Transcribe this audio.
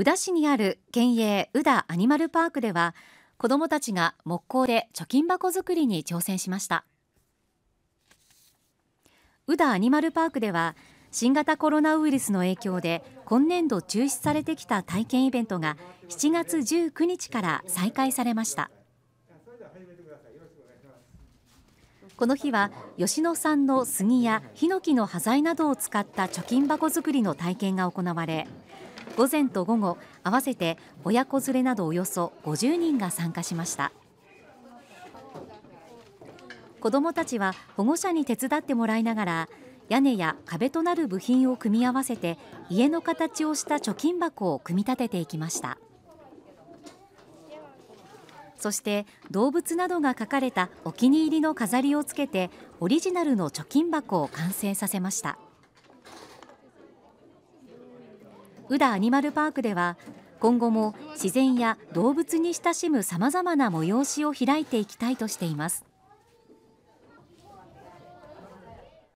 宇田市にある県営宇田アニマルパークでは子どもたちが木工で貯金箱作りに挑戦しました宇田アニマルパークでは新型コロナウイルスの影響で今年度中止されてきた体験イベントが7月19日から再開されましたこの日は吉野産の杉やヒノキの端材などを使った貯金箱作りの体験が行われ午前と午後合わせて親子連れなどおよそ50人が参加しました子どもたちは保護者に手伝ってもらいながら屋根や壁となる部品を組み合わせて家の形をした貯金箱を組み立てていきましたそして動物などが描かれたお気に入りの飾りをつけてオリジナルの貯金箱を完成させました。宇田アニマルパークでは今後も自然や動物に親しむさまざまな催しを開いていきたいとしています。